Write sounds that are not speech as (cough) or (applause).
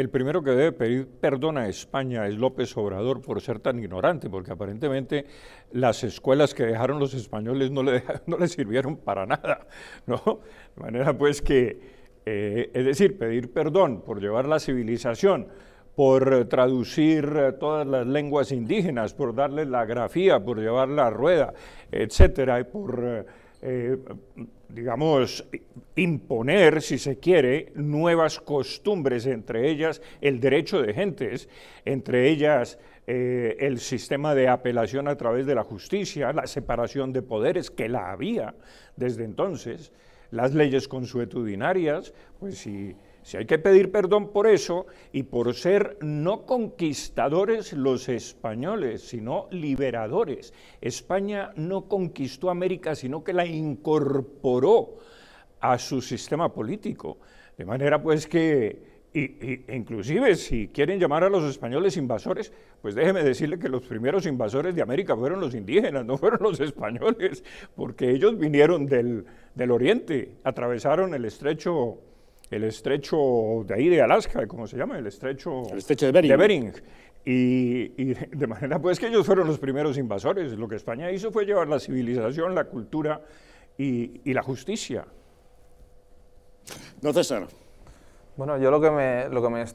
el primero que debe pedir perdón a España es López Obrador por ser tan ignorante, porque aparentemente las escuelas que dejaron los españoles no le, (laughs) no le sirvieron para nada, ¿no? De manera pues que, eh, es decir, pedir perdón por llevar la civilización, por traducir eh, todas las lenguas indígenas, por darle la grafía, por llevar la rueda, etcétera, y por, eh, digamos, imponer, si se quiere, nuevas costumbres, entre ellas el derecho de gentes, entre ellas eh, el sistema de apelación a través de la justicia, la separación de poderes que la había desde entonces, las leyes consuetudinarias, pues si, si hay que pedir perdón por eso y por ser no conquistadores los españoles, sino liberadores. España no conquistó América, sino que la incorporó a su sistema político. De manera pues que, inclusive si quieren llamar a los españoles invasores, pues déjeme decirle que los primeros invasores de América fueron los indígenas, (laughs) no fueron los españoles, porque ellos vinieron del, oriente, atravesaron el estrecho el estrecho de ahí de Alaska, ¿cómo se llama? El estrecho, de Bering. Y, (laughs) de manera pues que ellos fueron los primeros invasores. Lo que España hizo fue llevar la civilización, la cultura y, y la justicia. No, César. Bueno, yo lo que me, lo que me